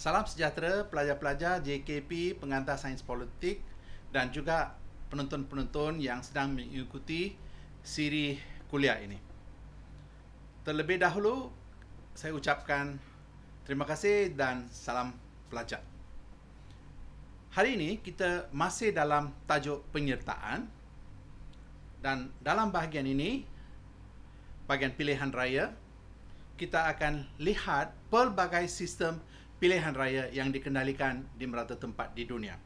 Salam sejahtera pelajar-pelajar JKP Pengantar Sains Politik dan juga penonton-penonton yang sedang mengikuti siri kuliah ini. Terlebih dahulu, saya ucapkan terima kasih dan salam pelajar. Hari ini kita masih dalam tajuk penyertaan dan dalam bahagian ini, bahagian pilihan raya, kita akan lihat pelbagai sistem penyertaan pilihan raya yang dikendalikan di merata tempat di dunia.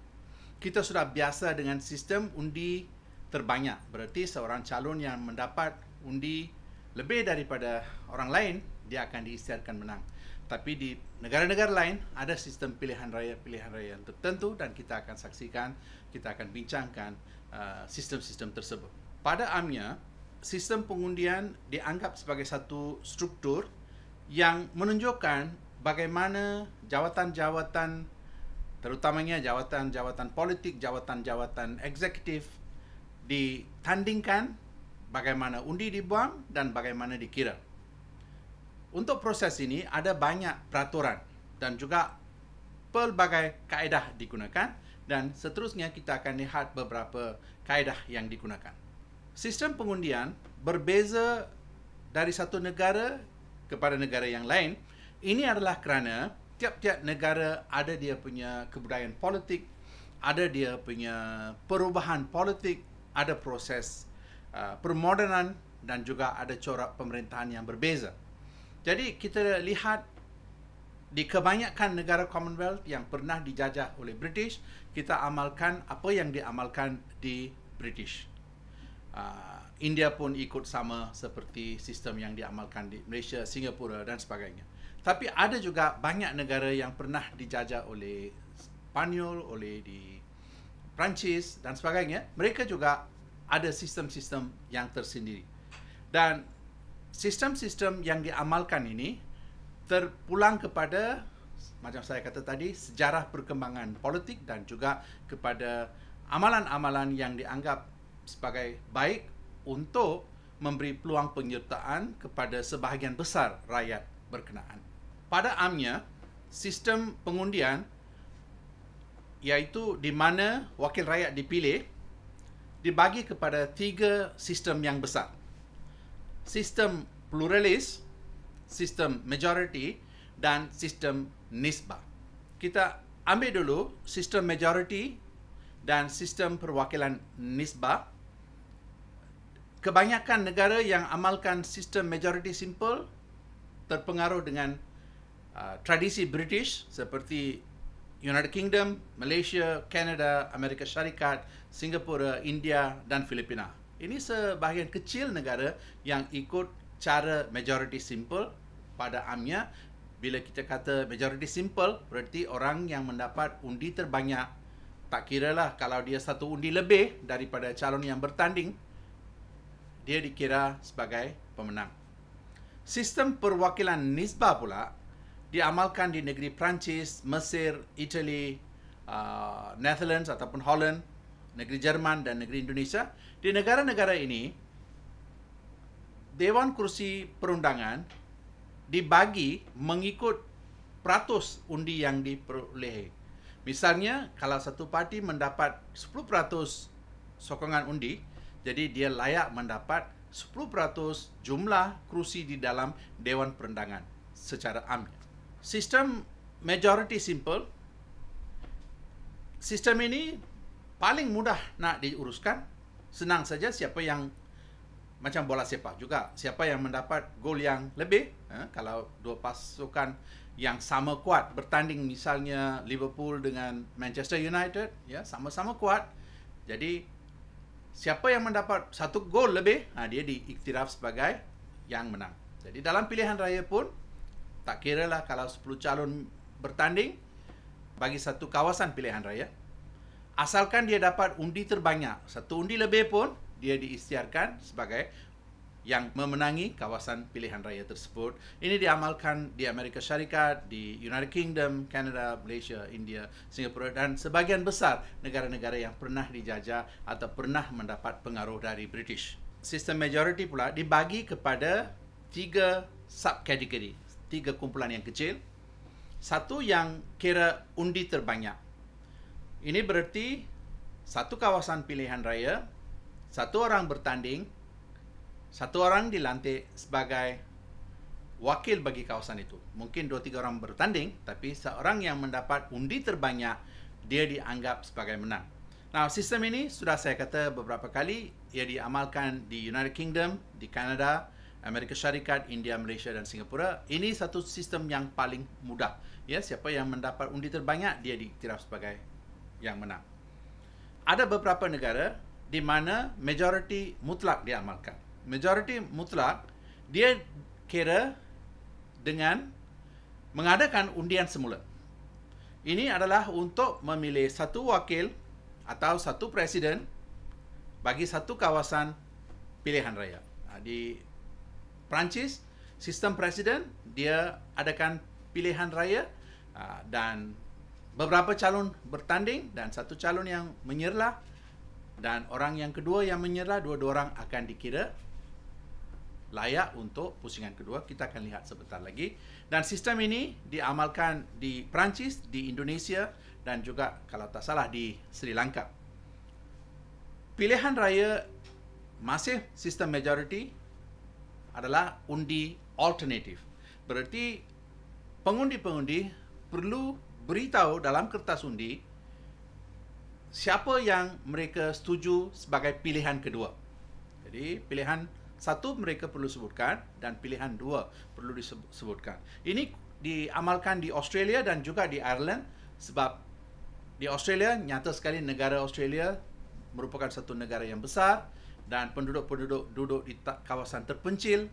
Kita sudah biasa dengan sistem undi terbanyak. Berarti seorang calon yang mendapat undi lebih daripada orang lain, dia akan diisytiharkan menang. Tapi di negara-negara lain, ada sistem pilihan raya-pilihan raya yang tertentu dan kita akan saksikan, kita akan bincangkan uh, sistem-sistem tersebut. Pada amnya, sistem pengundian dianggap sebagai satu struktur yang menunjukkan bagaimana jawatan-jawatan terutamanya jawatan-jawatan politik, jawatan-jawatan eksekutif ditandingkan bagaimana undi dibuang dan bagaimana dikira. Untuk proses ini ada banyak peraturan dan juga pelbagai kaedah digunakan dan seterusnya kita akan lihat beberapa kaedah yang digunakan. Sistem pengundian berbeza dari satu negara kepada negara yang lain ini adalah kerana tiap-tiap negara ada dia punya kebudayaan politik, ada dia punya perubahan politik, ada proses uh, permodenan dan juga ada corak pemerintahan yang berbeza. Jadi kita lihat di kebanyakan negara Commonwealth yang pernah dijajah oleh British, kita amalkan apa yang diamalkan di British. Uh, India pun ikut sama seperti sistem yang diamalkan di Malaysia, Singapura dan sebagainya tapi ada juga banyak negara yang pernah dijajah oleh Spanyol, oleh di Perancis dan sebagainya. Mereka juga ada sistem-sistem yang tersendiri. Dan sistem-sistem yang diamalkan ini terpulang kepada macam saya kata tadi sejarah perkembangan politik dan juga kepada amalan-amalan yang dianggap sebagai baik untuk memberi peluang penyertaan kepada sebahagian besar rakyat berkenaan pada amnya sistem pengundian iaitu di mana wakil rakyat dipilih dibagi kepada tiga sistem yang besar sistem pluralis sistem majority dan sistem nisbah kita ambil dulu sistem majority dan sistem perwakilan nisbah kebanyakan negara yang amalkan sistem majority simple terpengaruh dengan Ah, tradisi British seperti United Kingdom, Malaysia, Canada, Amerika Syarikat, Singapura, India dan Filipina. Ini sebahagian kecil negara yang ikut cara majority simple pada amnya. Bila kita kata majority simple, berarti orang yang mendapat undi terbanyak, tak kira lah kalau dia satu undi lebih daripada calon yang bertanding, dia dikira sebagai pemenang. Sistem perwakilan nisbah pula diamalkan di negeri Perancis, Mesir, Itali, uh, Netherlands ataupun Holland, negeri Jerman dan negeri Indonesia. Di negara-negara ini, Dewan Kursi Perundangan dibagi mengikut peratus undi yang diperoleh. Misalnya, kalau satu parti mendapat 10% sokongan undi, jadi dia layak mendapat 10% jumlah kursi di dalam Dewan Perundangan secara amnya. System majority simple. Sistem ini paling mudah nak diuruskan, senang saja. Siapa yang macam bola sepak juga, siapa yang mendapat gol yang lebih, లెబే కలా డో పాస్ yang sama kuat bertanding misalnya Liverpool dengan Manchester United ya sama-sama kuat jadi siapa yang mendapat satu gol lebih ha, dia diiktiraf sebagai yang menang jadi dalam pilihan raya pun tak kira lah kalau 10 calon bertanding bagi satu kawasan pilihan raya. Asalkan dia dapat undi terbanyak, satu undi lebih pun dia diistiarkan sebagai yang memenangi kawasan pilihan raya tersebut. Ini diamalkan di Amerika Syarikat, di United Kingdom, Canada, Malaysia, India, Singapura dan sebagian besar negara-negara yang pernah dijajah atau pernah mendapat pengaruh dari British. Sistem majoriti pula dibagi kepada tiga subkategori tiga kumpulan yang kecil. Satu yang kira undi terbanyak. Ini bererti satu kawasan pilihan raya, satu orang bertanding, satu orang dilantik sebagai wakil bagi kawasan itu. Mungkin dua tiga orang bertanding, tapi seorang yang mendapat undi terbanyak, dia dianggap sebagai menang. Nah, sistem ini sudah saya kata beberapa kali, ia diamalkan di United Kingdom, di Kanada, Amerika Syarikat, India, Malaysia dan Singapura. Ini satu sistem yang paling mudah. Ya, siapa yang mendapat undi terbanyak dia diiktiraf sebagai yang menang. Ada beberapa negara di mana majoriti mutlak diamalkan. Majoriti mutlak dia kira dengan mengadakan undian semula. Ini adalah untuk memilih satu wakil atau satu presiden bagi satu kawasan pilihan raya. Ha, di Perancis, sistem presiden dia adakan pilihan raya ah, dan beberapa calon bertanding dan satu calon yang menyerlah dan orang yang kedua yang menyerlah dua-dua orang akan dikira layak untuk pusingan kedua kita akan lihat sebentar lagi dan sistem ini diamalkan di Perancis, di Indonesia dan juga kalau tak salah di Sri Lanka. Pilihan raya masih sistem majoriti adalah undi alternatif. Bererti pengundi-pengundi perlu beritahu dalam kertas undi siapa yang mereka setuju sebagai pilihan kedua. Jadi pilihan satu mereka perlu sebutkan dan pilihan dua perlu disebutkan. Ini diamalkan di Australia dan juga di Ireland sebab di Australia nyata sekali negara Australia merupakan satu negara yang besar dan penduduk-penduduk duduk di kawasan terpencil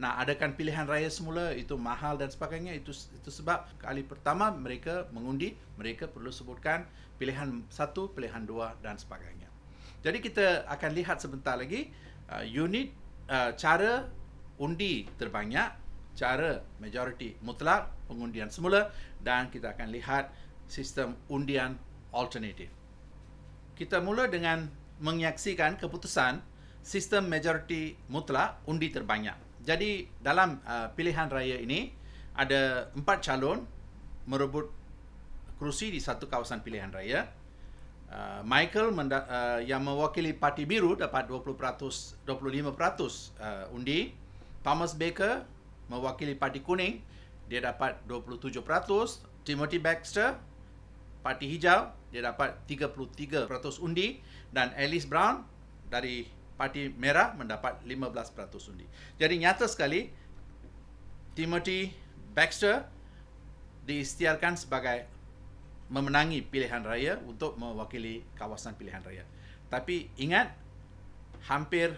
nak adakan pilihan raya semula itu mahal dan sebagainya itu itu sebab kali pertama mereka mengundi mereka perlu sebutkan pilihan satu pilihan dua dan sebagainya jadi kita akan lihat sebentar lagi uh, unit uh, cara undi terbanyak cara majoriti mutlak pengundian semula dan kita akan lihat sistem undian alternatif kita mula dengan menyaksikan keputusan sistem majoriti mutlak undi terbanyak. Jadi dalam uh, pilihan raya ini ada empat calon merebut kerusi di satu kawasan pilihan raya. Uh, Michael uh, yang mewakili Parti Biru dapat 20% 25% uh, undi. Thomas Baker mewakili Parti Kuning dia dapat 27%, Timothy Baxter Parti Hijau dia dapat 33% undi dan Alice Brown dari parti merah mendapat 15% undi. Jadi nyata sekali Timothy Baxter diistiarkan sebagai memenangi pilihan raya untuk mewakili kawasan pilihan raya. Tapi ingat hampir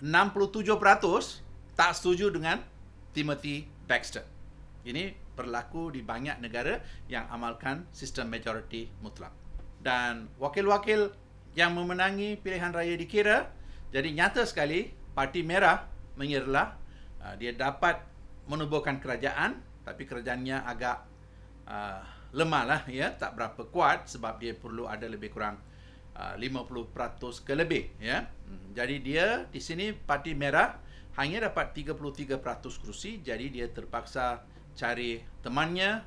67% tak setuju dengan Timothy Baxter. Ini berlaku di banyak negara yang amalkan sistem majoriti mutlak. Dan wakil-wakil yang memenangi pilihan raya dikira jadi nyata sekali parti merah mengirlah uh, dia dapat menubuhkan kerajaan tapi kerajaannya agak uh, lemah lah ya tak berapa kuat sebab dia perlu ada lebih kurang uh, 50% ke lebih ya. Hmm, jadi dia di sini parti merah hanya dapat 33% kerusi jadi dia terpaksa cari temannya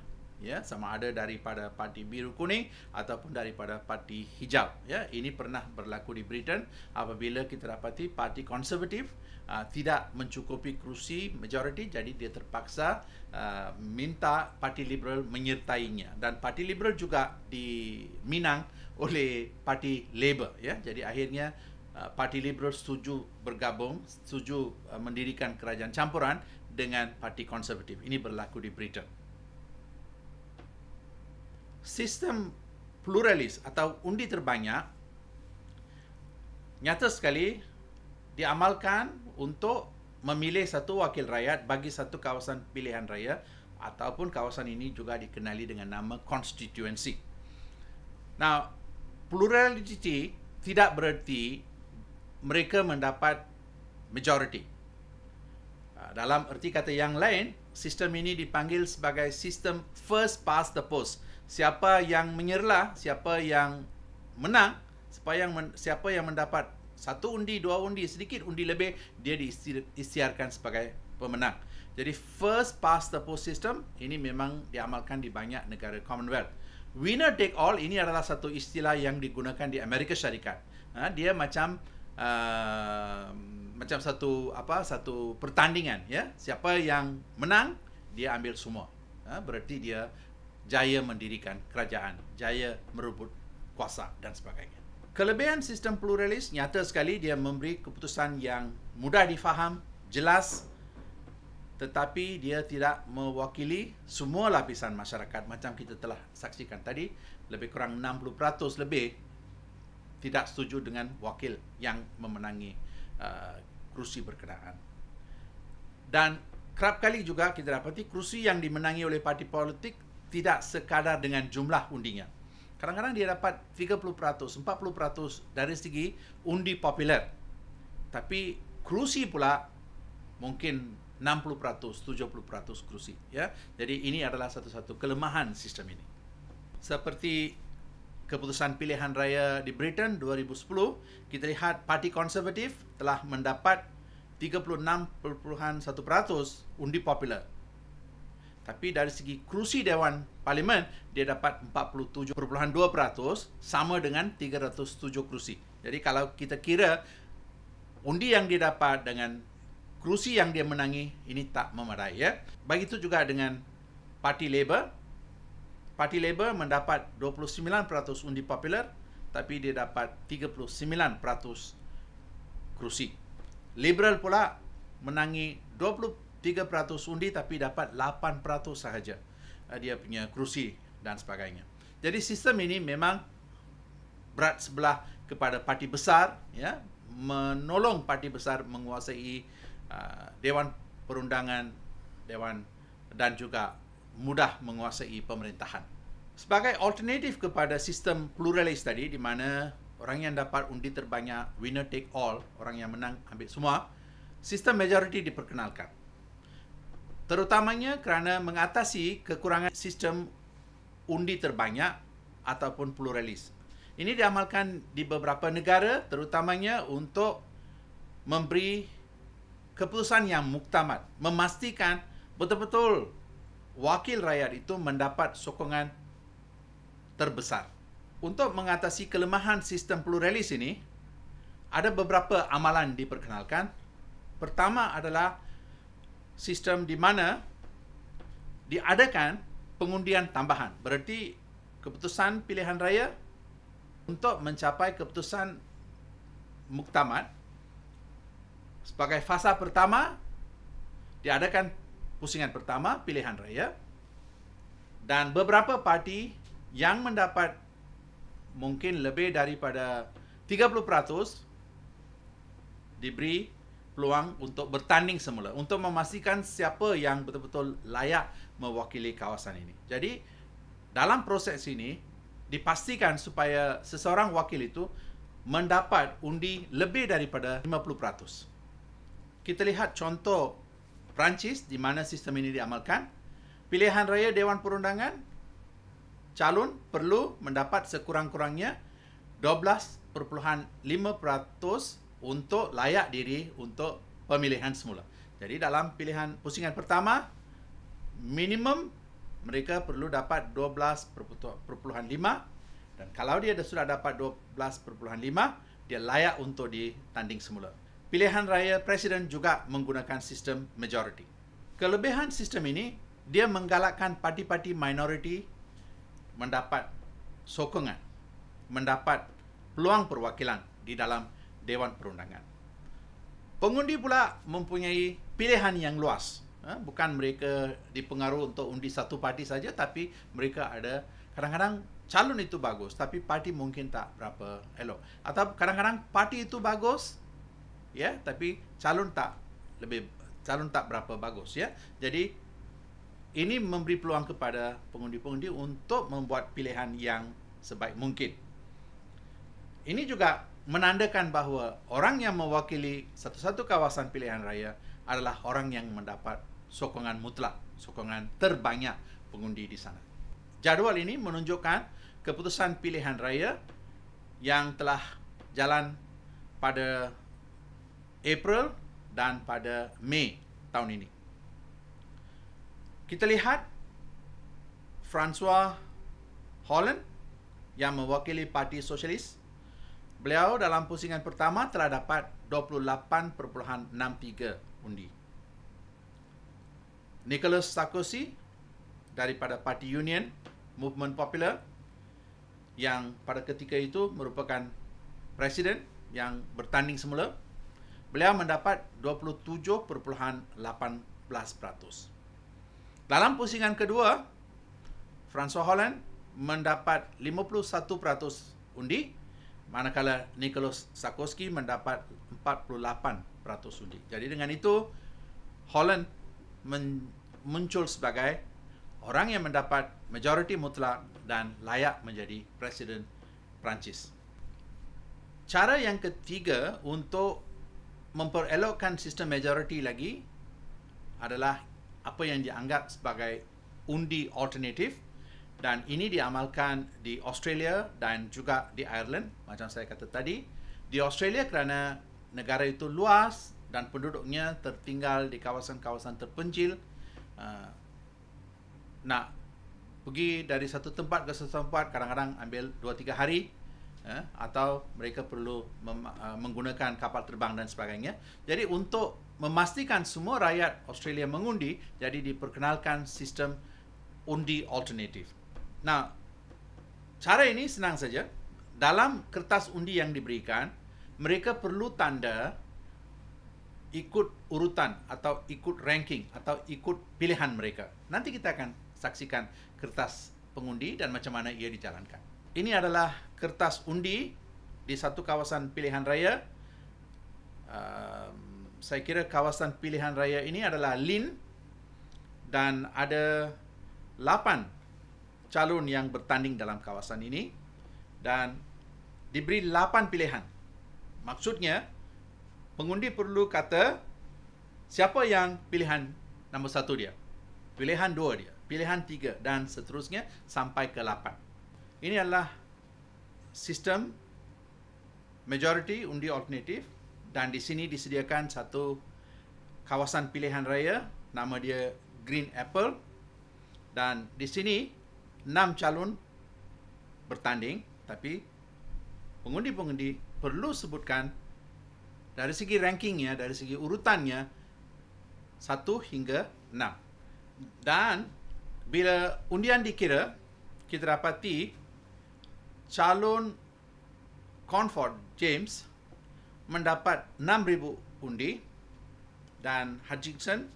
ya sama ada daripada parti biru kuning ataupun daripada parti hijau ya ini pernah berlaku di Britain apabila kita dapati parti konservatif uh, tidak mencukupi kerusi majoriti jadi dia terpaksa uh, minta parti liberal menyertainya dan parti liberal juga diminang oleh parti labor ya jadi akhirnya uh, parti liberal setuju bergabung setuju uh, mendirikan kerajaan campuran dengan parti konservatif ini berlaku di Britain sistem pluralis atau undi terbanyak nyata sekali diamalkan untuk memilih satu wakil rakyat bagi satu kawasan pilihan raya ataupun kawasan ini juga dikenali dengan nama constituency. Now, plurality tidak bererti mereka mendapat majority. Ah, dalam erti kata yang lain, sistem ini dipanggil sebagai sistem first past the post siapa yang menyerlah, siapa yang menang, siapa yang men- siapa yang mendapat satu undi, dua undi, sedikit undi lebih, dia diistiarkan sebagai pemenang. Jadi first past the post system ini memang diamalkan di banyak negara Commonwealth. Winner take all ini adalah satu istilah yang digunakan di Amerika Syarikat. Ha, dia macam uh, macam satu apa satu pertandingan ya. Siapa yang menang dia ambil semua. Ha, berarti dia jaya mendirikan kerajaan, jaya merebut kuasa dan sebagainya. Kelebihan sistem pluralis nyata sekali dia memberi keputusan yang mudah difaham, jelas tetapi dia tidak mewakili semua lapisan masyarakat macam kita telah saksikan tadi lebih kurang 60% lebih tidak setuju dengan wakil yang memenangi uh, kerusi berkenaan. Dan kerap kali juga kita dapati kerusi yang dimenangi oleh parti politik tidak sekadar dengan jumlah undinya. Kadang-kadang dia dapat 30%, 40% dari segi undi popular. Tapi kerusi pula mungkin 60%, 70% kerusi. Ya? Jadi ini adalah satu-satu kelemahan sistem ini. Seperti keputusan pilihan raya di Britain 2010, kita lihat Parti Konservatif telah mendapat 36.1% undi popular tapi dari segi kerusi Dewan Parlimen, dia dapat 47.2% sama dengan 307 kerusi. Jadi kalau kita kira undi yang dia dapat dengan kerusi yang dia menangi, ini tak memadai. Ya. Begitu juga dengan Parti Labour. Parti Labour mendapat 29% undi popular tapi dia dapat 39% kerusi. Liberal pula menangi 3% undi tapi dapat 8% sahaja ah, dia punya kerusi dan sebagainya. Jadi sistem ini memang berat sebelah kepada parti besar ya menolong parti besar menguasai uh, dewan perundangan dewan dan juga mudah menguasai pemerintahan. Sebagai alternatif kepada sistem pluralis tadi di mana orang yang dapat undi terbanyak winner take all, orang yang menang ambil semua, sistem majority diperkenalkan terutamanya kerana mengatasi kekurangan sistem undi terbanyak ataupun pluralis. Ini diamalkan di beberapa negara terutamanya untuk memberi keputusan yang muktamad, memastikan betul-betul wakil rakyat itu mendapat sokongan terbesar. Untuk mengatasi kelemahan sistem pluralis ini, ada beberapa amalan diperkenalkan. Pertama adalah sistem di mana diadakan pengundian tambahan. Bererti keputusan pilihan raya untuk mencapai keputusan muktamad sebagai fasa pertama diadakan pusingan pertama pilihan raya dan beberapa parti yang mendapat mungkin lebih daripada 30% diberi peluang untuk bertanding semula untuk memastikan siapa yang betul-betul layak mewakili kawasan ini. Jadi dalam proses ini dipastikan supaya seseorang wakil itu mendapat undi lebih daripada 50%. Kita lihat contoh Perancis di mana sistem ini diamalkan. Pilihan raya Dewan Perundangan calon perlu mendapat sekurang-kurangnya 12.5% untuk layak diri untuk pemilihan semula. Jadi dalam pilihan pusingan pertama, minimum mereka perlu dapat 12.5 dan kalau dia sudah dapat 12.5, dia layak untuk ditanding semula. Pilihan raya presiden juga menggunakan sistem majority. Kelebihan sistem ini, dia menggalakkan parti-parti minoriti mendapat sokongan, mendapat peluang perwakilan di dalam Dewan Perundangan. Pengundi pula mempunyai pilihan yang luas. Ha? Bukan mereka dipengaruhi untuk undi satu parti saja, tapi mereka ada kadang-kadang calon itu bagus, tapi parti mungkin tak berapa elok. Atau kadang-kadang parti itu bagus, ya, tapi calon tak lebih calon tak berapa bagus, ya. Jadi ini memberi peluang kepada pengundi-pengundi untuk membuat pilihan yang sebaik mungkin. Ini juga menandakan bahawa orang yang mewakili satu-satu kawasan pilihan raya adalah orang yang mendapat sokongan mutlak, sokongan terbanyak pengundi di sana. Jadual ini menunjukkan keputusan pilihan raya yang telah jalan pada April dan pada Mei tahun ini. Kita lihat Francois Hollande yang mewakili Parti Sosialis Beliau dalam pusingan pertama telah dapat 28.63 undi. Nicholas Sarkozy daripada Parti Union Movement Popular yang pada ketika itu merupakan presiden yang bertanding semula, beliau mendapat 27.18%. Dalam pusingan kedua, Francois Hollande mendapat 51% undi manakala Nicholas Sarkozy mendapat 48% undi. Jadi dengan itu Holland men- muncul sebagai orang yang mendapat majoriti mutlak dan layak menjadi presiden Perancis. Cara yang ketiga untuk memperelokkan sistem majoriti lagi adalah apa yang dianggap sebagai undi alternatif dan ini diamalkan di Australia dan juga di Ireland macam saya kata tadi di Australia kerana negara itu luas dan penduduknya tertinggal di kawasan-kawasan terpencil uh, nak pergi dari satu tempat ke satu tempat kadang-kadang ambil 2-3 hari uh, atau mereka perlu uh, menggunakan kapal terbang dan sebagainya jadi untuk memastikan semua rakyat Australia mengundi jadi diperkenalkan sistem undi alternatif Nah, cara ini senang saja. Dalam kertas undi yang diberikan, mereka perlu tanda ikut urutan atau ikut ranking atau ikut pilihan mereka. Nanti kita akan saksikan kertas pengundi dan macam mana ia dijalankan. Ini adalah kertas undi di satu kawasan pilihan raya. Um, saya kira kawasan pilihan raya ini adalah Lin dan ada calon yang bertanding dalam kawasan ini dan diberi 8 pilihan. Maksudnya pengundi perlu kata siapa yang pilihan nombor 1 dia, pilihan 2 dia, pilihan 3 dan seterusnya sampai ke 8. Ini adalah sistem majority undi alternatif dan di sini disediakan satu kawasan pilihan raya nama dia Green Apple dan di sini enam calon bertanding tapi pengundi-pengundi perlu sebutkan dari segi rankingnya, dari segi urutannya satu hingga enam. Dan bila undian dikira, kita dapati calon Conford James mendapat enam ribu undi dan Hutchinson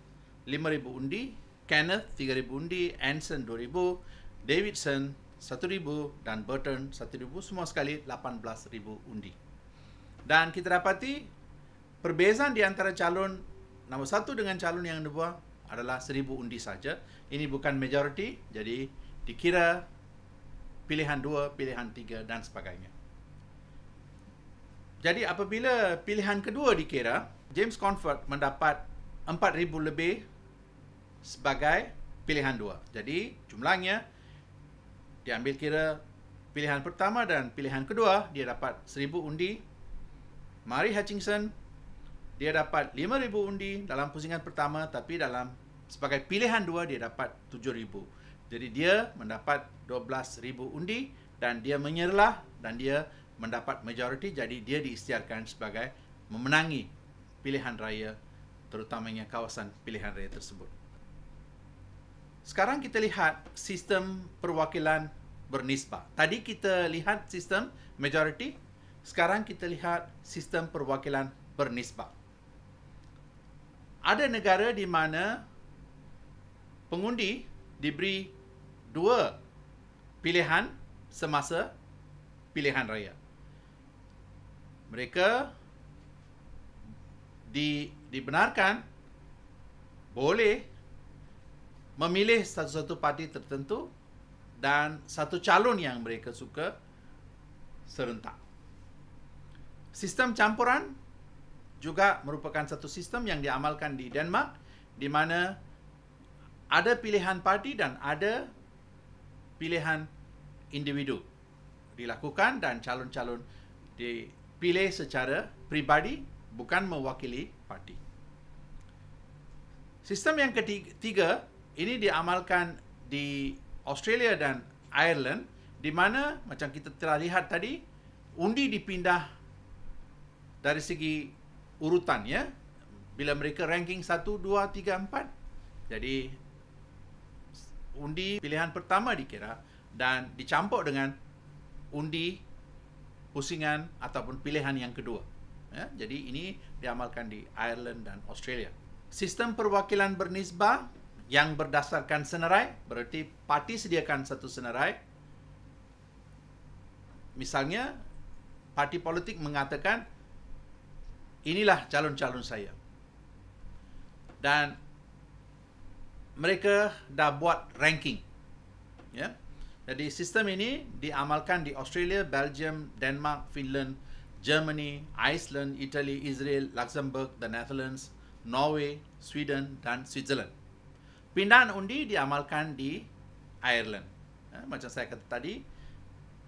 lima ribu undi, Kenneth tiga ribu undi, Anson ribu. Davidson 1000 dan Burton 1000 semua sekali 18000 undi. Dan kita dapati perbezaan di antara calon nombor 1 dengan calon yang kedua adalah 1000 undi saja. Ini bukan majoriti, jadi dikira pilihan 2, pilihan 3 dan sebagainya. Jadi apabila pilihan kedua dikira, James Confort mendapat 4000 lebih sebagai pilihan dua Jadi jumlahnya dia ambil kira pilihan pertama dan pilihan kedua dia dapat seribu undi Mari Hutchinson dia dapat lima ribu undi dalam pusingan pertama tapi dalam sebagai pilihan dua dia dapat tujuh ribu. jadi dia mendapat dua belas ribu undi dan dia menyerlah dan dia mendapat majoriti jadi dia diisytiharkan sebagai memenangi pilihan raya terutamanya kawasan pilihan raya tersebut sekarang kita lihat sistem perwakilan bernisbah. Tadi kita lihat sistem majority. sekarang kita lihat sistem perwakilan bernisbah. Ada negara di mana pengundi diberi dua pilihan semasa pilihan raya. Mereka di, dibenarkan boleh memilih satu-satu parti tertentu dan satu calon yang mereka suka serentak. Sistem campuran juga merupakan satu sistem yang diamalkan di Denmark di mana ada pilihan parti dan ada pilihan individu dilakukan dan calon-calon dipilih secara pribadi bukan mewakili parti. Sistem yang ketiga ini diamalkan di Australia dan Ireland di mana macam kita telah lihat tadi undi dipindah dari segi urutan ya bila mereka ranking 1 2 3 4 jadi undi pilihan pertama dikira dan dicampur dengan undi pusingan ataupun pilihan yang kedua ya jadi ini diamalkan di Ireland dan Australia sistem perwakilan bernisbah yang berdasarkan senarai berarti parti sediakan satu senarai misalnya parti politik mengatakan inilah calon-calon saya dan mereka dah buat ranking ya jadi sistem ini diamalkan di Australia, Belgium, Denmark, Finland, Germany, Iceland, Italy, Israel, Luxembourg, the Netherlands, Norway, Sweden dan Switzerland pindahan undi diamalkan di Ireland. Eh, macam saya kata tadi,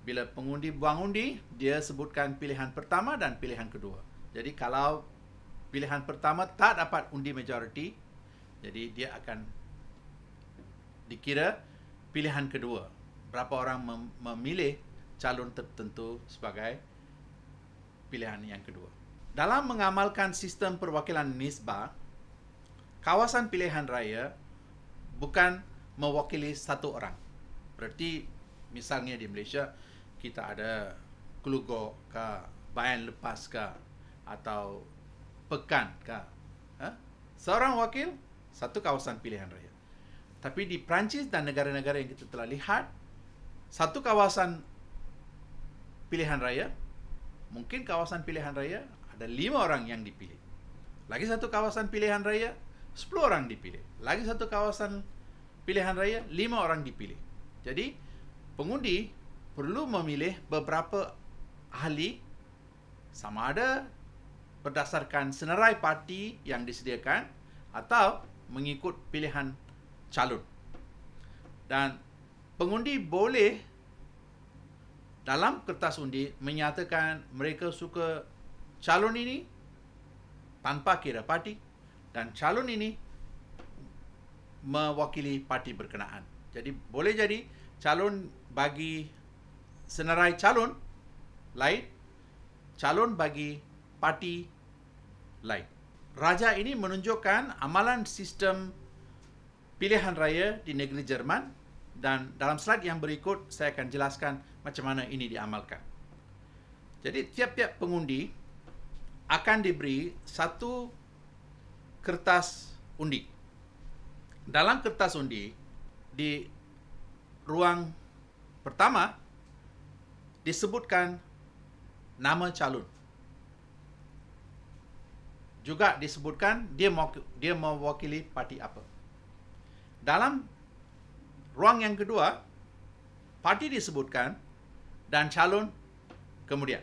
bila pengundi buang undi, dia sebutkan pilihan pertama dan pilihan kedua. Jadi kalau pilihan pertama tak dapat undi majoriti, jadi dia akan dikira pilihan kedua. Berapa orang mem- memilih calon tertentu sebagai pilihan yang kedua. Dalam mengamalkan sistem perwakilan nisbah, kawasan pilihan raya bukan mewakili satu orang. Berarti misalnya di Malaysia kita ada Kelugo ke Bayan Lepas ke atau Pekan ke. Ha? Seorang wakil satu kawasan pilihan raya. Tapi di Perancis dan negara-negara yang kita telah lihat satu kawasan pilihan raya mungkin kawasan pilihan raya ada lima orang yang dipilih. Lagi satu kawasan pilihan raya, 10 orang dipilih. Lagi satu kawasan pilihan raya, 5 orang dipilih. Jadi, pengundi perlu memilih beberapa ahli sama ada berdasarkan senarai parti yang disediakan atau mengikut pilihan calon. Dan pengundi boleh dalam kertas undi menyatakan mereka suka calon ini tanpa kira parti dan calon ini mewakili parti berkenaan. Jadi boleh jadi calon bagi senarai calon lain, calon bagi parti lain. Raja ini menunjukkan amalan sistem pilihan raya di negeri Jerman dan dalam slide yang berikut saya akan jelaskan macam mana ini diamalkan. Jadi tiap-tiap pengundi akan diberi satu kertas undi. Dalam kertas undi di ruang pertama disebutkan nama calon. Juga disebutkan dia dia mewakili parti apa. Dalam ruang yang kedua parti disebutkan dan calon kemudian.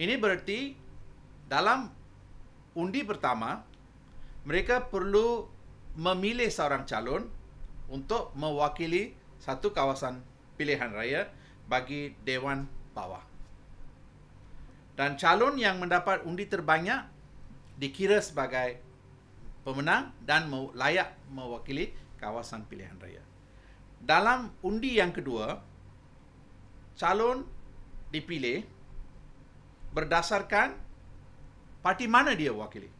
Ini bererti dalam undi pertama mereka perlu memilih seorang calon untuk mewakili satu kawasan pilihan raya bagi dewan bawah. Dan calon yang mendapat undi terbanyak dikira sebagai pemenang dan layak mewakili kawasan pilihan raya. Dalam undi yang kedua, calon dipilih berdasarkan parti mana dia wakili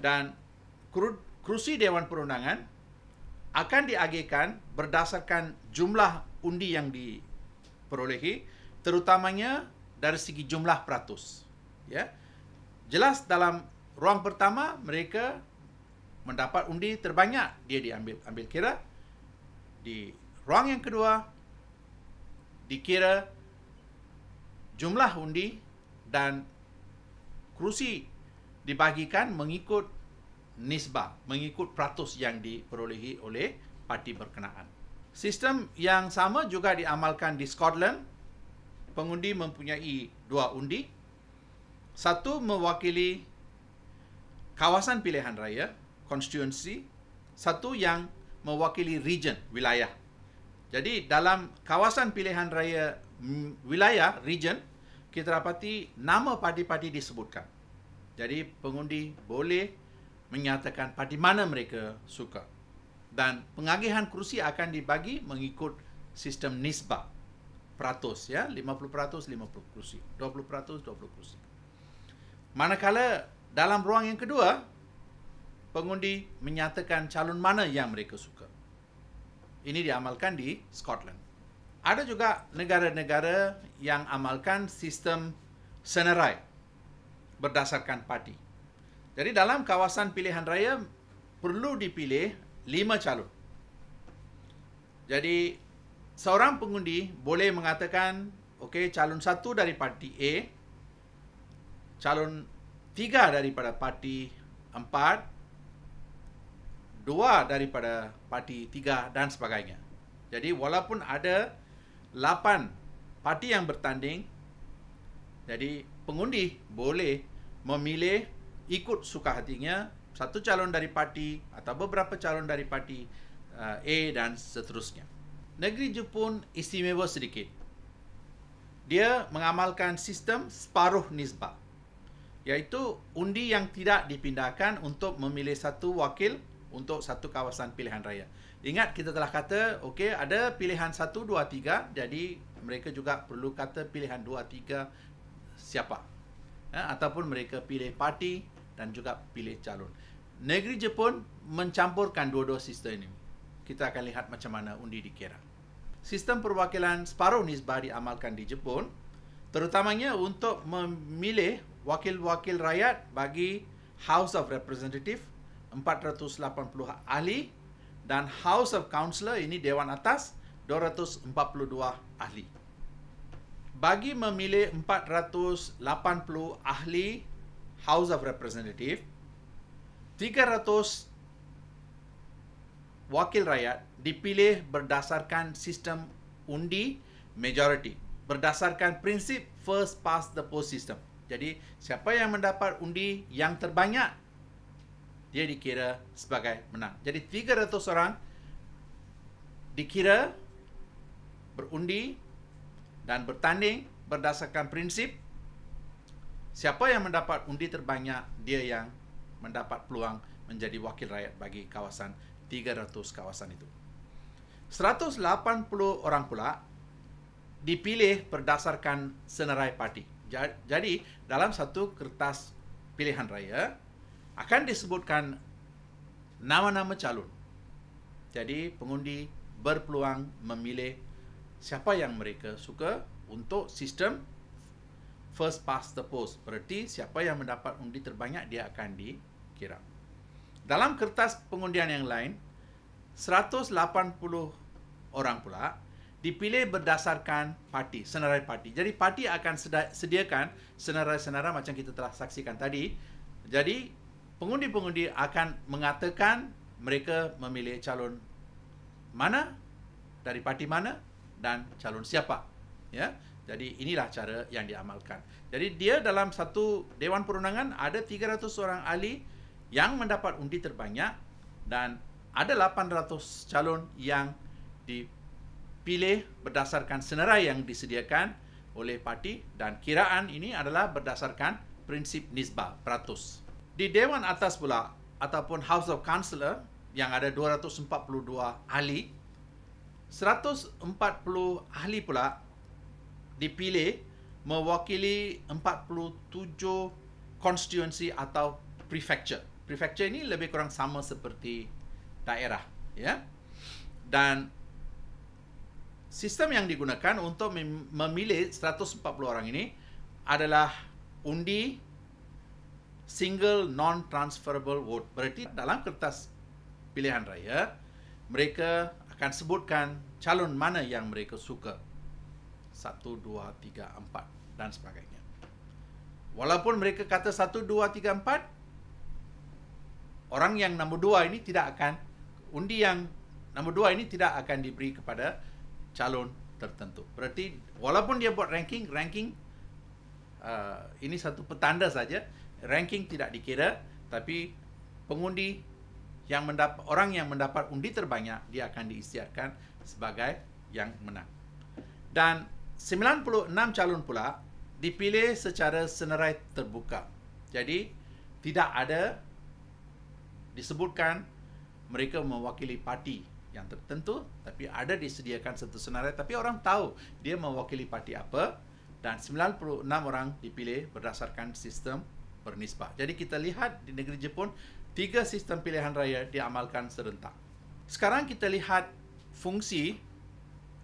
dan kerusi Dewan Perundangan akan diagihkan berdasarkan jumlah undi yang diperolehi terutamanya dari segi jumlah peratus ya jelas dalam ruang pertama mereka mendapat undi terbanyak dia diambil ambil kira di ruang yang kedua dikira jumlah undi dan kerusi dibagikan mengikut nisbah, mengikut peratus yang diperolehi oleh parti berkenaan. Sistem yang sama juga diamalkan di Scotland. Pengundi mempunyai dua undi. Satu mewakili kawasan pilihan raya, constituency. Satu yang mewakili region, wilayah. Jadi dalam kawasan pilihan raya wilayah, region, kita dapati nama parti-parti disebutkan. Jadi pengundi boleh menyatakan parti mana mereka suka. Dan pengagihan kerusi akan dibagi mengikut sistem nisbah. Peratus ya, 50% peratus 50 kerusi, 20% 20 kerusi. Manakala dalam ruang yang kedua, pengundi menyatakan calon mana yang mereka suka. Ini diamalkan di Scotland. Ada juga negara-negara yang amalkan sistem senarai berdasarkan parti. Jadi dalam kawasan pilihan raya perlu dipilih lima calon. Jadi seorang pengundi boleh mengatakan okay calon satu dari parti A, calon tiga daripada parti empat, dua daripada parti tiga dan sebagainya. Jadi walaupun ada lapan parti yang bertanding, jadi pengundi boleh memilih ikut suka hatinya satu calon dari parti atau beberapa calon dari parti uh, A dan seterusnya. Negeri Jepun istimewa sedikit. Dia mengamalkan sistem separuh nisbah iaitu undi yang tidak dipindahkan untuk memilih satu wakil untuk satu kawasan pilihan raya. Ingat kita telah kata okey ada pilihan 1 2 3 jadi mereka juga perlu kata pilihan 2 3 siapa ya, ataupun mereka pilih parti dan juga pilih calon negeri Jepun mencampurkan dua-dua sistem ini kita akan lihat macam mana undi dikira sistem perwakilan separuh nisbah diamalkan di Jepun terutamanya untuk memilih wakil-wakil rakyat bagi House of Representative 480 ahli dan House of Councillor ini dewan atas 242 ahli bagi memilih 480 ahli House of Representative 300 wakil rakyat dipilih berdasarkan sistem undi majority berdasarkan prinsip first past the post system jadi siapa yang mendapat undi yang terbanyak dia dikira sebagai menang jadi 300 orang dikira berundi dan bertanding berdasarkan prinsip siapa yang mendapat undi terbanyak dia yang mendapat peluang menjadi wakil rakyat bagi kawasan 300 kawasan itu. 180 orang pula dipilih berdasarkan senarai parti. Jadi dalam satu kertas pilihan raya akan disebutkan nama-nama calon. Jadi pengundi berpeluang memilih siapa yang mereka suka untuk sistem first past the post. Berarti siapa yang mendapat undi terbanyak dia akan dikira. Dalam kertas pengundian yang lain, 180 orang pula dipilih berdasarkan parti, senarai parti. Jadi parti akan sediakan senarai-senarai macam kita telah saksikan tadi. Jadi pengundi-pengundi akan mengatakan mereka memilih calon mana dari parti mana dan calon siapa. Ya. Jadi inilah cara yang diamalkan. Jadi dia dalam satu dewan perundangan ada 300 orang ahli yang mendapat undi terbanyak dan ada 800 calon yang dipilih berdasarkan senarai yang disediakan oleh parti dan kiraan ini adalah berdasarkan prinsip nisbah peratus. Di dewan atas pula ataupun House of Councillor yang ada 242 ahli 140 ahli pula dipilih mewakili 47 constituency atau prefecture. Prefecture ini lebih kurang sama seperti daerah, ya. Dan sistem yang digunakan untuk memilih 140 orang ini adalah undi single non-transferable vote. Berarti dalam kertas pilihan raya, mereka akan sebutkan calon mana yang mereka suka. Satu, dua, tiga, empat dan sebagainya. Walaupun mereka kata satu, dua, tiga, empat, orang yang nombor dua ini tidak akan, undi yang nombor dua ini tidak akan diberi kepada calon tertentu. Berarti walaupun dia buat ranking, ranking uh, ini satu petanda saja, ranking tidak dikira, tapi pengundi yang mendapat orang yang mendapat undi terbanyak dia akan diisytiharkan sebagai yang menang. Dan 96 calon pula dipilih secara senarai terbuka. Jadi tidak ada disebutkan mereka mewakili parti yang tertentu tapi ada disediakan satu senarai tapi orang tahu dia mewakili parti apa dan 96 orang dipilih berdasarkan sistem bernisbah. Jadi kita lihat di negeri Jepun tiga sistem pilihan raya diamalkan serentak. Sekarang kita lihat fungsi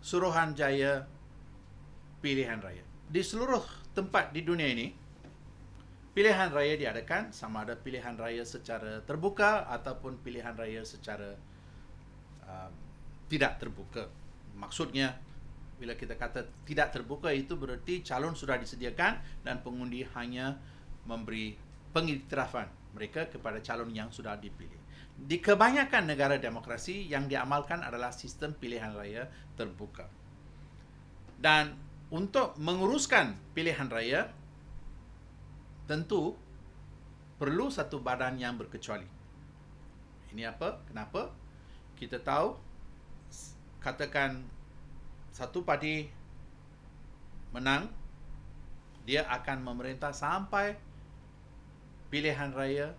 Suruhanjaya pilihan raya. Di seluruh tempat di dunia ini, pilihan raya diadakan sama ada pilihan raya secara terbuka ataupun pilihan raya secara uh, tidak terbuka. Maksudnya, bila kita kata tidak terbuka itu berarti calon sudah disediakan dan pengundi hanya memberi pengiktirafan mereka kepada calon yang sudah dipilih. Di kebanyakan negara demokrasi yang diamalkan adalah sistem pilihan raya terbuka. Dan untuk menguruskan pilihan raya tentu perlu satu badan yang berkecuali. Ini apa? Kenapa? Kita tahu katakan satu parti menang dia akan memerintah sampai pilihan raya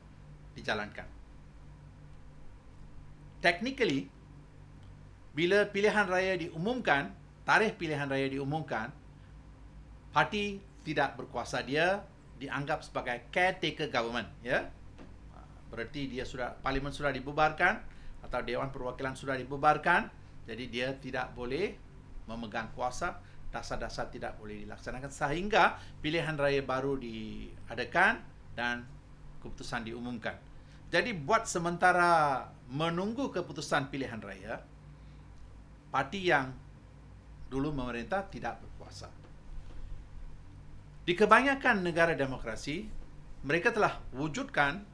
dijalankan. Technically, bila pilihan raya diumumkan, tarikh pilihan raya diumumkan, parti tidak berkuasa dia dianggap sebagai caretaker government. Ya? Berarti dia sudah parlimen sudah dibubarkan atau Dewan Perwakilan sudah dibubarkan, jadi dia tidak boleh memegang kuasa dasar-dasar tidak boleh dilaksanakan sehingga pilihan raya baru diadakan dan keputusan diumumkan. Jadi buat sementara menunggu keputusan pilihan raya, parti yang dulu memerintah tidak berkuasa. Di kebanyakan negara demokrasi, mereka telah wujudkan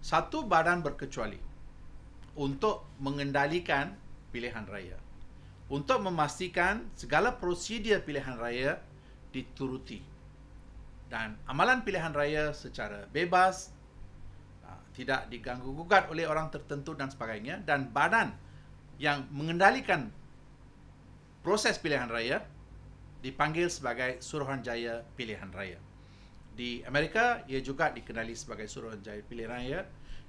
satu badan berkecuali untuk mengendalikan pilihan raya. Untuk memastikan segala prosedur pilihan raya dituruti dan amalan pilihan raya secara bebas ah, tidak diganggu gugat oleh orang tertentu dan sebagainya dan badan yang mengendalikan proses pilihan raya dipanggil sebagai Suruhanjaya Pilihan Raya. Di Amerika ia juga dikenali sebagai Suruhanjaya Pilihan Raya.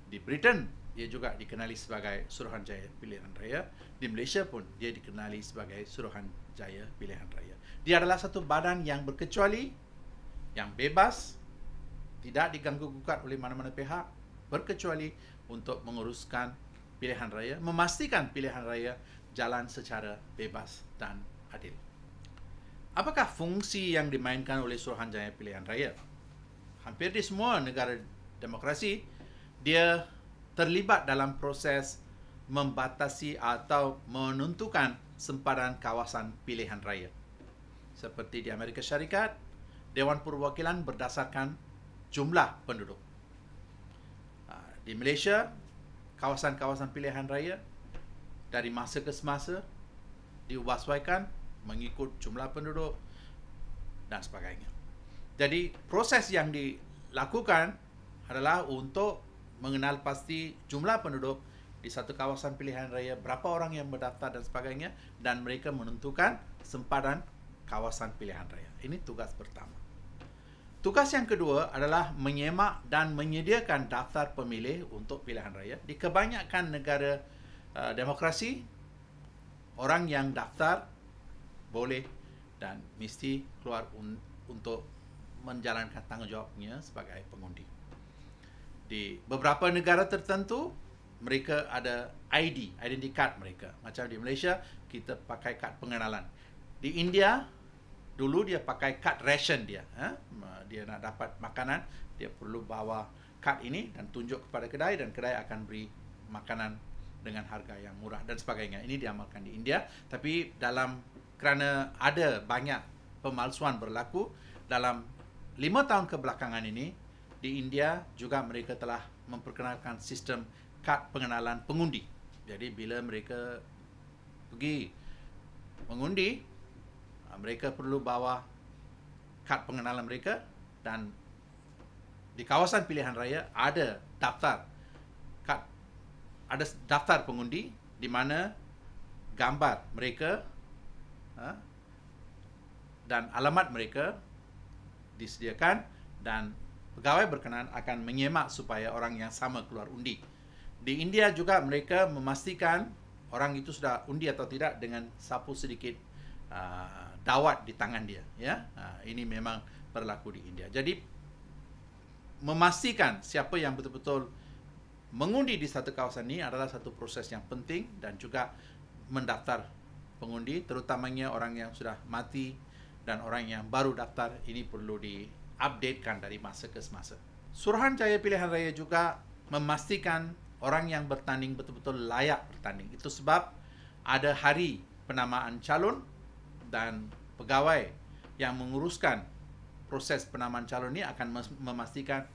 Di Britain ia juga dikenali sebagai Suruhanjaya Pilihan Raya. Di Malaysia pun dia dikenali sebagai Suruhanjaya Pilihan Raya. Dia adalah satu badan yang berkecuali yang bebas tidak diganggu gugat oleh mana-mana pihak berkecuali untuk menguruskan pilihan raya memastikan pilihan raya jalan secara bebas dan adil apakah fungsi yang dimainkan oleh Suruhanjaya Pilihan Raya hampir di semua negara demokrasi dia terlibat dalam proses membatasi atau menentukan sempadan kawasan pilihan raya seperti di Amerika Syarikat Dewan Perwakilan berdasarkan jumlah penduduk. Ah, di Malaysia, kawasan-kawasan pilihan raya dari masa ke semasa diubahsuaikan mengikut jumlah penduduk dan sebagainya. Jadi proses yang dilakukan adalah untuk mengenal pasti jumlah penduduk di satu kawasan pilihan raya, berapa orang yang mendaftar dan sebagainya dan mereka menentukan sempadan kawasan pilihan raya. Ini tugas pertama. Tugas yang kedua adalah menyemak dan menyediakan daftar pemilih untuk pilihan raya. Di kebanyakan negara uh, demokrasi, orang yang daftar boleh dan mesti keluar un- untuk menjalankan tanggungjawabnya sebagai pengundi. Di beberapa negara tertentu, mereka ada ID, identity card mereka. Macam di Malaysia, kita pakai kad pengenalan. Di India, dulu dia pakai kad ration dia ha? dia nak dapat makanan dia perlu bawa kad ini dan tunjuk kepada kedai dan kedai akan beri makanan dengan harga yang murah dan sebagainya ini diamalkan di India tapi dalam kerana ada banyak pemalsuan berlaku dalam lima tahun kebelakangan ini di India juga mereka telah memperkenalkan sistem kad pengenalan pengundi jadi bila mereka pergi mengundi mereka perlu bawa kad pengenalan mereka dan di kawasan pilihan raya ada daftar kad ada daftar pengundi di mana gambar mereka ha, dan alamat mereka disediakan dan pegawai berkenaan akan menyemak supaya orang yang sama keluar undi. Di India juga mereka memastikan orang itu sudah undi atau tidak dengan sapu sedikit ha, dawat di tangan dia ya ha, ini memang berlaku di India jadi memastikan siapa yang betul-betul mengundi di satu kawasan ini adalah satu proses yang penting dan juga mendaftar pengundi terutamanya orang yang sudah mati dan orang yang baru daftar ini perlu diupdatekan dari masa ke semasa. Suruhanjaya Pilihan Raya juga memastikan orang yang bertanding betul-betul layak bertanding. Itu sebab ada hari penamaan calon dan pegawai yang menguruskan proses penamaan calon ini akan memastikan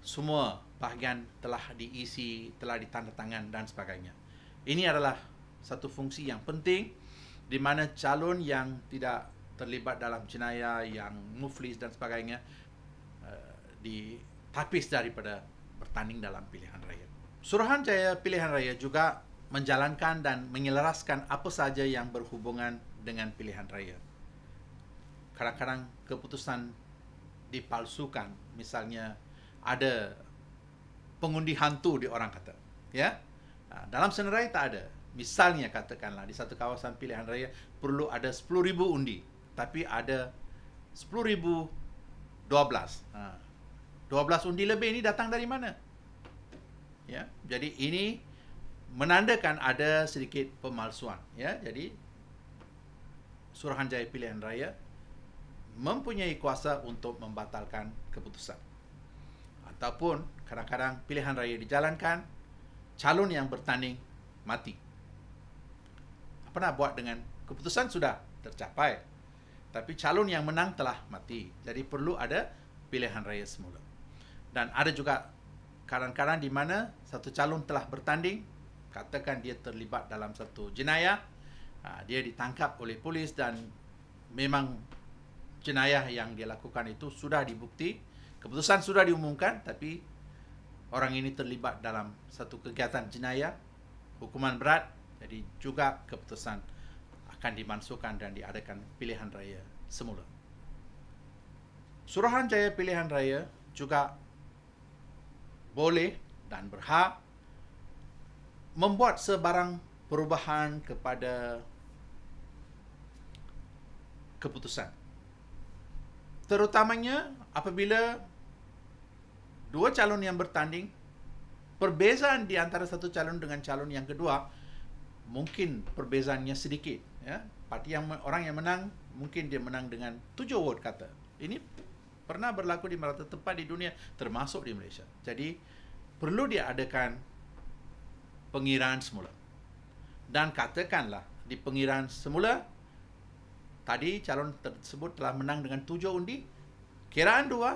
semua bahagian telah diisi, telah ditandatangan dan sebagainya. Ini adalah satu fungsi yang penting di mana calon yang tidak terlibat dalam jenayah yang muflis dan sebagainya uh, ditapis daripada bertanding dalam pilihan raya. Suruhanjaya Pilihan Raya juga menjalankan dan menyelaraskan apa saja yang berhubungan dengan pilihan raya. Kadang-kadang keputusan dipalsukan, misalnya ada pengundi hantu di orang kata, ya. Ha, dalam senerai tak ada. Misalnya katakanlah di satu kawasan pilihan raya perlu ada 10,000 undi, tapi ada 10,000 12. Ha. 12 undi lebih ini datang dari mana? Ya, jadi ini menandakan ada sedikit pemalsuan, ya. Jadi Suruhanjaya Pilihan Raya mempunyai kuasa untuk membatalkan keputusan. Ataupun kadang-kadang pilihan raya dijalankan, calon yang bertanding mati. Apa nak buat dengan keputusan sudah tercapai, tapi calon yang menang telah mati. Jadi perlu ada pilihan raya semula. Dan ada juga kadang-kadang di mana satu calon telah bertanding, katakan dia terlibat dalam satu jenayah, Ha, dia ditangkap oleh polis dan memang jenayah yang dia lakukan itu sudah dibukti. Keputusan sudah diumumkan tapi orang ini terlibat dalam satu kegiatan jenayah. Hukuman berat jadi juga keputusan akan dimansuhkan dan diadakan pilihan raya semula. Suruhanjaya Pilihan Raya juga boleh dan berhak membuat sebarang perubahan kepada keputusan. Terutamanya apabila dua calon yang bertanding perbezaan di antara satu calon dengan calon yang kedua mungkin perbezaannya sedikit ya. Parti yang orang yang menang mungkin dia menang dengan tujuh word kata. Ini pernah berlaku di merata tempat di dunia termasuk di Malaysia. Jadi perlu diadakan pengiraan semula dan katakanlah di pengiraan semula tadi calon tersebut telah menang dengan tujuh undi kiraan dua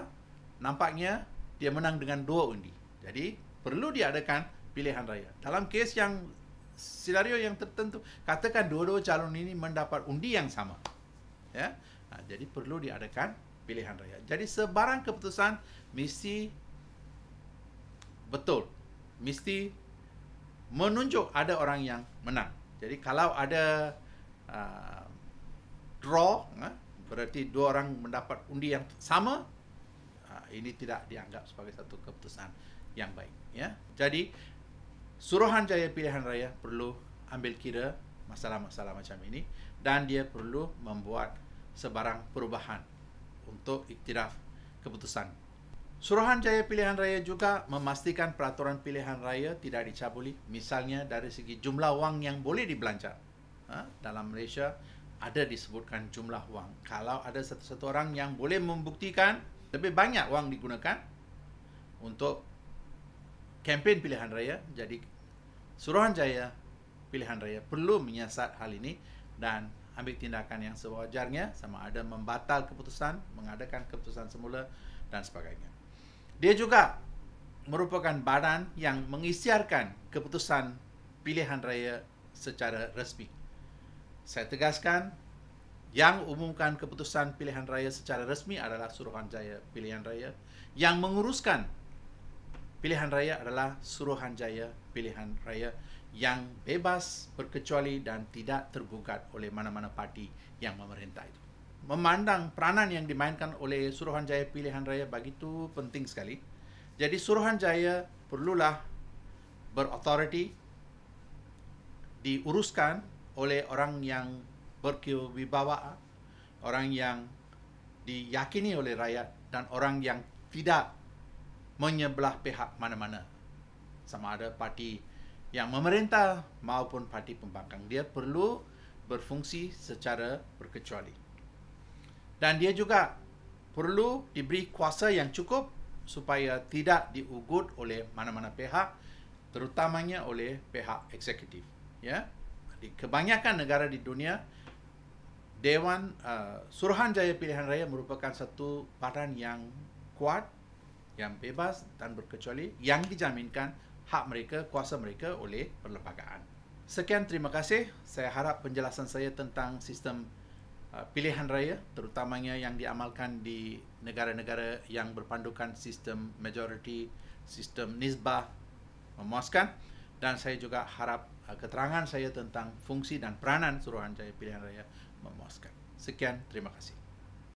nampaknya dia menang dengan dua undi jadi perlu diadakan pilihan raya dalam kes yang senario yang tertentu katakan dua-dua calon ini mendapat undi yang sama ya nah, jadi perlu diadakan pilihan raya jadi sebarang keputusan mesti betul mesti menunjuk ada orang yang menang. Jadi kalau ada uh, draw, uh, berarti dua orang mendapat undi yang sama, uh, ini tidak dianggap sebagai satu keputusan yang baik. Ya, jadi Suruhanjaya Pilihan Raya perlu ambil kira masalah-masalah macam ini dan dia perlu membuat sebarang perubahan untuk iktiraf keputusan Suruhanjaya Pilihan Raya juga memastikan peraturan pilihan raya tidak dicabuli. Misalnya dari segi jumlah wang yang boleh dibelanja. Ha? Dalam Malaysia ada disebutkan jumlah wang. Kalau ada satu-satu orang yang boleh membuktikan lebih banyak wang digunakan untuk kempen pilihan raya. Jadi Suruhanjaya Pilihan Raya perlu menyiasat hal ini dan ambil tindakan yang sewajarnya sama ada membatal keputusan, mengadakan keputusan semula dan sebagainya. Dia juga merupakan badan yang mengisiarkan keputusan pilihan raya secara resmi. Saya tegaskan, yang umumkan keputusan pilihan raya secara resmi adalah Suruhanjaya Pilihan Raya. Yang menguruskan pilihan raya adalah Suruhanjaya Pilihan Raya yang bebas, berkecuali dan tidak tergugat oleh mana-mana parti yang memerintah itu memandang peranan yang dimainkan oleh Suruhanjaya pilihan raya begitu penting sekali. Jadi Suruhanjaya perlulah berautoriti diuruskan oleh orang yang berkewibawaan, orang yang diyakini oleh rakyat dan orang yang tidak menyebelah pihak mana-mana. Sama ada parti yang memerintah maupun parti pembangkang. Dia perlu berfungsi secara berkecuali dan dia juga perlu diberi kuasa yang cukup supaya tidak diugut oleh mana-mana pihak terutamanya oleh pihak eksekutif ya di kebanyakan negara di dunia dewan uh, suruhanjaya pilihan raya merupakan satu badan yang kuat yang bebas dan berkecuali yang dijaminkan hak mereka kuasa mereka oleh perlembagaan sekian terima kasih saya harap penjelasan saya tentang sistem Ah, pilihan raya terutamanya yang diamalkan di negara-negara yang berpandukan sistem majoriti sistem nisbah memuaskan dan saya juga harap ah, keterangan saya tentang fungsi dan peranan Suruhanjaya Pilihan Raya memuaskan. Sekian, terima kasih.